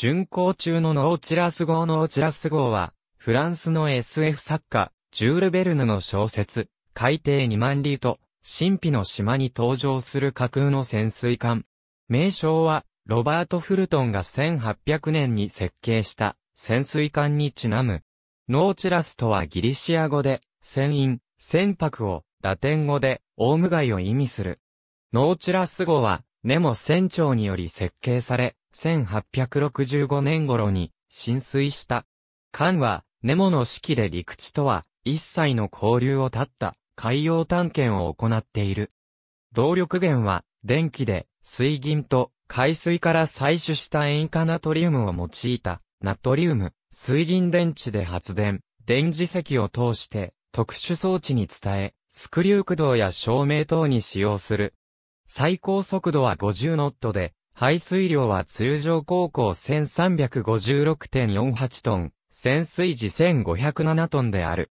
巡航中のノーチラス号ノーチラス号は、フランスの SF 作家、ジュール・ベルヌの小説、海底2万里と、神秘の島に登場する架空の潜水艦。名称は、ロバート・フルトンが1800年に設計した潜水艦にちなむ。ノーチラスとはギリシア語で、船員、船舶を、ラテン語で、オウムガイを意味する。ノーチラス号は、ネモ船長により設計され、1865年頃に浸水した。艦は、ネモの指揮で陸地とは一切の交流を絶った海洋探検を行っている。動力源は電気で水銀と海水から採取した塩化ナトリウムを用いたナトリウム、水銀電池で発電、電磁石を通して特殊装置に伝え、スクリュー駆動や照明等に使用する。最高速度は50ノットで、排水量は通常高校1356.48トン、潜水時1507トンである。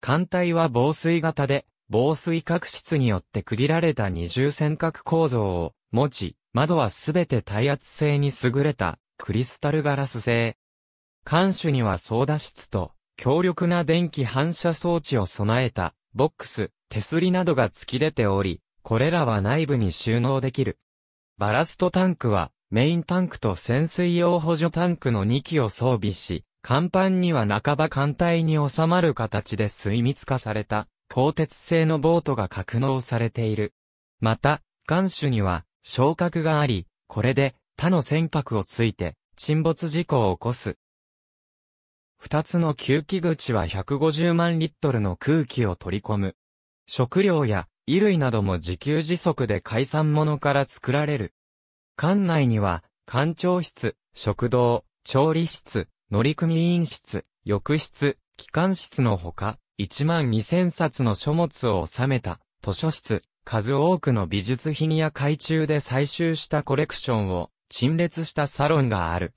艦隊は防水型で、防水角質によって区切られた二重尖角構造を持ち、窓はすべて耐圧性に優れたクリスタルガラス製。艦首には操舵室と強力な電気反射装置を備えたボックス、手すりなどが突き出ており、これらは内部に収納できる。バラストタンクは、メインタンクと潜水用補助タンクの2機を装備し、甲板には半ば艦隊に収まる形で水密化された、鋼鉄製のボートが格納されている。また、艦首には、昇格があり、これで、他の船舶をついて、沈没事故を起こす。二つの吸気口は150万リットルの空気を取り込む。食料や衣類なども自給自足で海産物から作られる。館内には、館長室、食堂、調理室、乗組員室、浴室、機関室のほか、1万2000冊の書物を収めた、図書室、数多くの美術品や海中で採集したコレクションを陳列したサロンがある。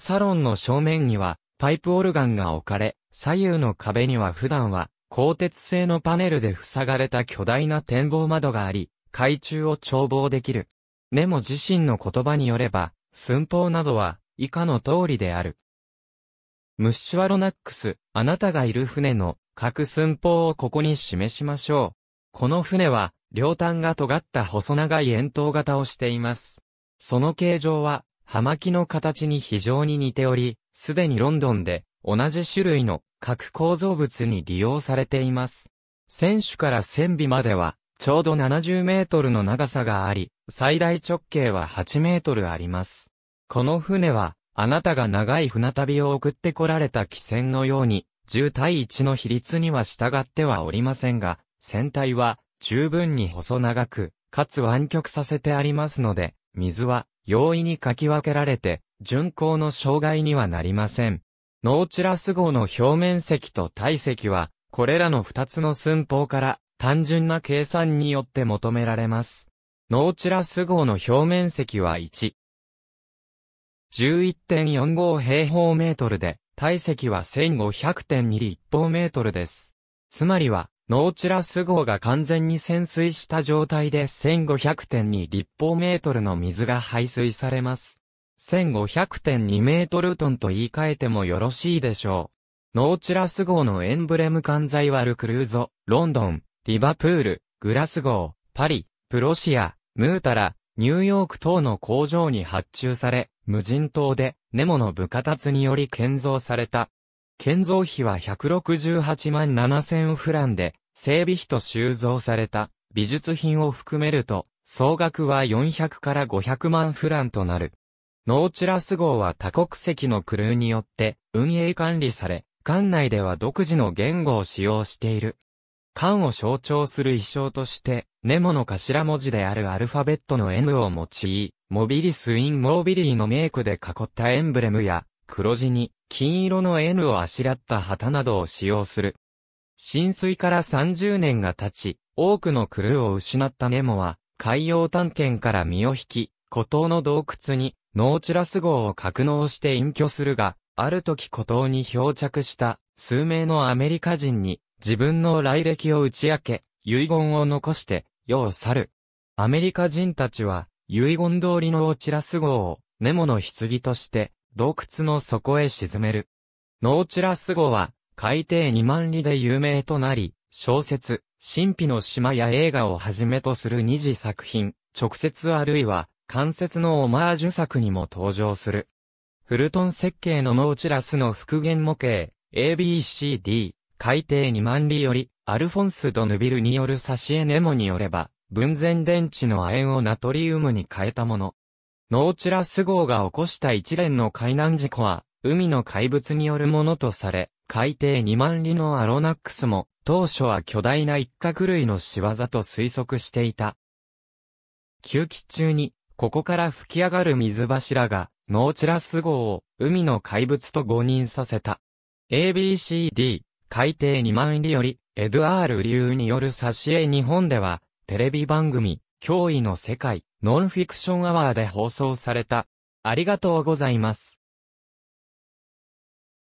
サロンの正面にはパイプオルガンが置かれ、左右の壁には普段は鋼鉄製のパネルで塞がれた巨大な展望窓があり、海中を眺望できる。メモ自身の言葉によれば、寸法などは以下の通りである。ムッシュワロナックス、あなたがいる船の各寸法をここに示しましょう。この船は、両端が尖った細長い円筒型をしています。その形状は、葉巻の形に非常に似ており、すでにロンドンで同じ種類の各構造物に利用されています。船首から船尾までは、ちょうど70メートルの長さがあり、最大直径は8メートルあります。この船は、あなたが長い船旅を送ってこられた汽船のように、10対1の比率には従ってはおりませんが、船体は十分に細長く、かつ湾曲させてありますので、水は容易にかき分けられて、巡航の障害にはなりません。ノーチラス号の表面積と体積は、これらの二つの寸法から単純な計算によって求められます。ノーチラス号の表面積は1。11.45平方メートルで、体積は1500.2立方メートルです。つまりは、ノーチラス号が完全に潜水した状態で1500.2立方メートルの水が排水されます。1500.2メートルトンと言い換えてもよろしいでしょう。ノーチラス号のエンブレム艦材はルクルーゾ、ロンドン、リバプール、グラス号、パリ、プロシア、ムータラ、ニューヨーク等の工場に発注され、無人島でネモの部下達により建造された。建造費は168万7000フランで、整備費と収蔵された美術品を含めると、総額は400から500万フランとなる。ノーチラス号は多国籍のクルーによって運営管理され、艦内では独自の言語を使用している。艦を象徴する衣装として、ネモの頭文字であるアルファベットの N を用い、モビリス・イン・モービリーのメイクで囲ったエンブレムや、黒地に金色の N をあしらった旗などを使用する。浸水から30年が経ち、多くのクルーを失ったネモは、海洋探検から身を引き、孤島の洞窟にノーチラス号を格納して隠居するが、ある時孤島に漂着した数名のアメリカ人に自分の来歴を打ち明け、遺言を残して世を去る。アメリカ人たちは遺言通りのオチラス号をネモの棺として洞窟の底へ沈める。ノーチラス号は海底2万里で有名となり、小説、神秘の島や映画をはじめとする二次作品、直接あるいは関節のオマージュ作にも登場する。フルトン設計のモーチラスの復元模型、ABCD、海底2万里より、アルフォンス・ド・ヌビルによる差し絵ネモによれば、分前電池の亜鉛をナトリウムに変えたもの。ノーチラス号が起こした一連の海難事故は、海の怪物によるものとされ、海底2万里のアロナックスも、当初は巨大な一角類の仕業と推測していた。休期中に、ここから吹き上がる水柱が、ノーチラス号を海の怪物と誤認させた。ABCD、海底2万里より、エドアール流による挿絵日本では、テレビ番組、脅威の世界、ノンフィクションアワーで放送された。ありがとうございます。